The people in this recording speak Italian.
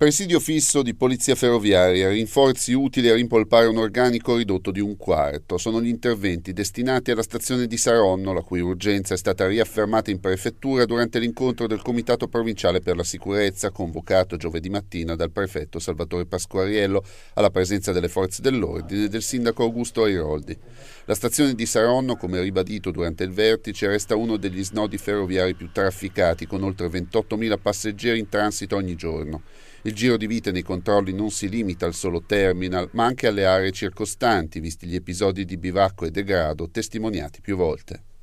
Presidio fisso di polizia ferroviaria, rinforzi utili a rimpolpare un organico ridotto di un quarto. Sono gli interventi destinati alla stazione di Saronno, la cui urgenza è stata riaffermata in prefettura durante l'incontro del Comitato Provinciale per la Sicurezza, convocato giovedì mattina dal prefetto Salvatore Pasquariello, alla presenza delle forze dell'ordine e del sindaco Augusto Airoldi. La stazione di Saronno, come ribadito durante il vertice, resta uno degli snodi ferroviari più trafficati, con oltre 28.000 passeggeri in transito ogni giorno. Il giro di vita nei controlli non si limita al solo terminal, ma anche alle aree circostanti, visti gli episodi di bivacco e degrado testimoniati più volte.